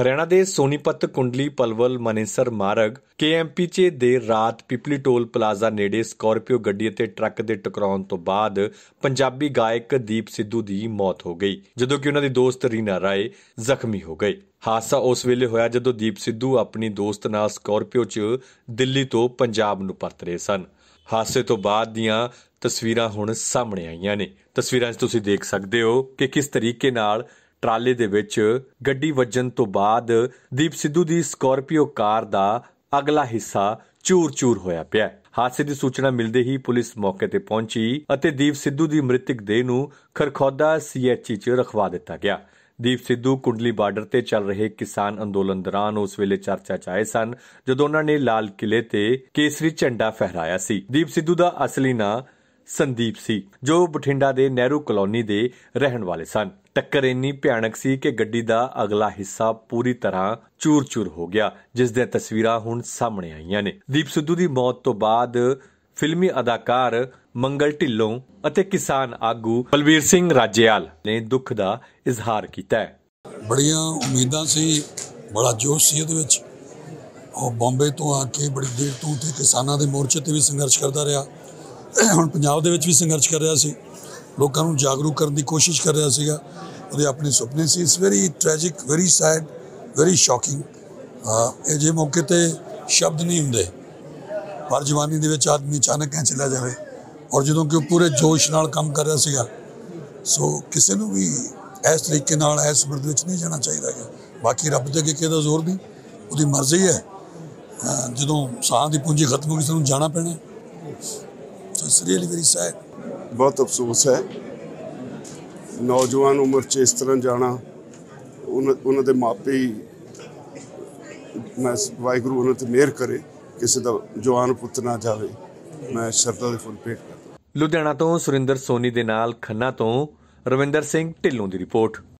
ਹਰਿਆਣਾ ਦੇ ਸੋਨੀਪਤ ਕੁੰਡਲੀ ਪਲਵਲ ਮਨੇਸਰ ਮਾਰਗ ਕੇਐਮਪੀ 'ਚ ਦੇਰ ਰਾਤ ਪਿਪਲੀ ਟੋਲ ਪਲਾਜ਼ਾ ਨੇੜੇ ਸਕਾਰਪੀਓ ਗੱਡੀ ਅਤੇ ਟਰੱਕ ਦੇ ਟਕਰਾਉਣ ਤੋਂ ਬਾਅਦ ਪੰਜਾਬੀ ਗਾਇਕ ਦੀਪ ਸਿੱਧੂ ਦੀ ਮੌਤ ਹੋ ਗਈ ਜਦੋਂ ਕਿ ਉਹਨਾਂ ਦੀ ਦੋਸਤ ਰੀਨਾ ਰਾਏ ਜ਼ਖਮੀ ਹੋ ਗਈ ਹਾਦਸਾ ਉਸ ਵੇਲੇ ਹੋਇਆ ਜਦੋਂ ਦੀਪ ਸਿੱਧੂ ਆਪਣੀ ਦੋਸਤ ਨਾਲ ਸਕਾਰਪੀਓ 'ਚ ਦਿੱਲੀ ਤੋਂ ਪੰਜਾਬ ਨੂੰ ਪਰਤ ਰਹੇ ਸਨ ਹਾਦਸੇ ਤੋਂ ਬਾਅਦ ਦੀਆਂ ਤਸਵੀਰਾਂ ਹੁਣ ਸਾਹਮਣੇ ਆਈਆਂ ਨੇ ਤਸਵੀਰਾਂ 'ਚ ਤੁਸੀਂ ਦੇਖ ਸਕਦੇ ਹੋ ਕਿ ਕਿਸ ਤਰੀਕੇ ਨਾਲ ਟਰਾਲੇ ਦੇ ਵਿੱਚ ਗੱਡੀ ਵੱਜਣ ਤੋਂ ਬਾਅਦ ਦੀਪ ਸਿੱਧੂ ਦੀ ਸਕਾਰਪੀਓ ਕਾਰ ਦਾ ਅਗਲਾ ਹਿੱਸਾ ਚੂਰ-ਚੂਰ ਹੋਇਆ ਪਿਆ ਹਾਦਸੇ ਦੀ ਸੂਚਨਾ ਮਿਲਦੇ ਹੀ ਪੁਲਿਸ ਮੌਕੇ ਤੇ ਪਹੁੰਚੀ ਅਤੇ ਦੀਪ ਸਿੱਧੂ ਦੀ ਮ੍ਰਿਤਕ ਦੇਹ ਨੂੰ ਖਰਖੌਦਾ ਸੀਐਚਸੀ e 'ਚ ਰਖਵਾ ਦਿੱਤਾ ਗਿਆ ਦੀਪ ਸਿੱਧੂ ਕੁੰਡਲੀ ਬਾਰਡਰ ਤੇ ਚੱਲ ਰਹੇ ਕਿਸਾਨ ਅੰਦੋਲਨ ਦੌਰਾਨ ਉਸ ਵੇਲੇ ਚਰਚਾ 'ਚ ਆਏ ਸਨ ਜਦੋਂ ਉਹਨਾਂ ਨੇ ਲਾਲ ਕਿਲੇ ਤੇ ਕੇਸਰੀ ਝੰਡਾ ਫਹਿਰਾਇਆ ਸੀ ਦੀਪ ਸਿੱਧੂ ਦਾ ਅਸਲੀ ਨਾਂ ਸੰਦੀਪ ਸੀ ਜੋ ਬਠਿੰਡਾ ਦੇ ਨਹਿਰੂ ਕਲੋਨੀ ਦੇ ਰਹਿਣ ਵਾਲੇ ਸਨ ਟੱਕਰ ਇੰਨੀ ਭਿਆਨਕ ਸੀ ਕਿ ਗੱਡੀ ਦਾ ਅਗਲਾ ਹਿੱਸਾ ਪੂਰੀ ਤਰ੍ਹਾਂ ਚੂਰ-ਚੂਰ ਹੋ ਗਿਆ ਜਿਸ ਦੇ ਤਸਵੀਰਾਂ ਹੁਣ ਸਾਹਮਣੇ ਆਈਆਂ ਨੇ ਦੀਪ ਸਿੱਧੂ ਦੀ ਮੌਤ ਤੋਂ ਬਾਅਦ ਫਿਲਮੀ ਅਦਾਕਾਰ ਮੰਗਲ ਢਿੱਲੋਂ ਅਤੇ ਕਿਸਾਨ ਆਗੂ ਬਲਵੀਰ ਸਿੰਘ ਰਾਜੇਵਾਲ ਨੇ ਦੁੱਖ ਦਾ ਇਜ਼ਹਾਰ ਕੀਤਾ ਹੈ ਬੜੀਆਂ ਉਮੀਦਾਂ ਸੀ ਬੜਾ ਜੋਸ਼ ਸੀ ਉਹਦੇ ਵਿੱਚ ਉਹ ਬੰਬੇ ਤੋਂ ਆ ਕੇ ਬੜੀ ਦੇਰ ਤੋਂ ਤੇ ਕਿਸਾਨਾਂ ਦੇ ਮੋਰਚੇ ਤੇ ਵੀ ਸੰਘਰਸ਼ ਕਰਦਾ ਰਿਹਾ ਹੁਣ ਪੰਜਾਬ ਦੇ ਵਿੱਚ ਵੀ ਸੰਘਰਸ਼ ਕਰ ਰਿਹਾ ਸੀ ਲੋਕਾਂ ਨੂੰ ਜਾਗਰੂਕ ਕਰਨ ਦੀ ਕੋਸ਼ਿਸ਼ ਕਰ ਰਿਹਾ ਸੀਗਾ ਉਹਦੇ ਆਪਣੇ ਸੁਪਨੇ ਸੀ ਇਸ very tragic very sad very shocking ਇਹ ਜੇ ਮੌਕੇ ਤੇ ਸ਼ਬਦ ਨਹੀਂ ਹੁੰਦੇ ਪਰ ਜਵਾਨੀ ਦੇ ਵਿੱਚ ਆਦਮੀ ਅਚਾਨਕ ਐ ਚਲਾ ਜਾਵੇ ਔਰ ਜਦੋਂ ਕਿ ਉਹ ਪੂਰੇ ਜੋਸ਼ ਨਾਲ ਕੰਮ ਕਰ ਰਿਹਾ ਸੀਗਾ ਸੋ ਕਿਸੇ ਨੂੰ ਵੀ ਇਸ ਤਰੀਕੇ ਨਾਲ ਇਸ ਬਰਦ ਵਿੱਚ ਨਹੀਂ ਜਾਣਾ ਚਾਹੀਦਾ ਹੈ ਬਾਕੀ ਰੱਬ ਦੇ ਅੱਗੇ ਕਿਹਦਾ ਜ਼ੋਰ ਨਹੀਂ ਉਹਦੀ ਮਰਜ਼ੀ ਹੈ ਜਦੋਂ ਸਾਹ ਦੀ ਪੂੰਜੀ ਖਤਮ ਹੋ ਗਈ ਸਾਨੂੰ ਜਾਣਾ ਪੈਣਾ ਸੋ ਇਟਸ ਰੀਅਲੀ ਵੈਰੀ ਬਹੁਤ ਅਫਸੋਸ ਹੈ ਨੌਜਵਾਨ ਉਮਰ 'ਚ ਇਸ ਤਰ੍ਹਾਂ ਜਾਣਾ ਉਹਨਾਂ ਦੇ ਮਾਪੇ ਮੈਂ ਵਾਹਿਗੁਰੂ ਉਹਨਾਂ ਤੇ ਮਿਹਰ ਕਰੇ ਕਿਸੇ ਦਾ ਜਵਾਨ ਪੁੱਤ ਨਾ ਜਾਵੇ ਮੈਂ ਸ਼ਰਧਾ ਦੇ ਫੁੱਲ ਭੇਟ ਕਰਦਾ ਲੁਧਿਆਣਾ ਤੋਂ ਸੁਰਿੰਦਰ ਸੋਨੀ ਦੇ ਨਾਲ ਖੰਨਾ ਤੋਂ ਰਵਿੰਦਰ ਸਿੰਘ ਢਿੱਲੋਂ ਦੀ ਰਿਪੋਰਟ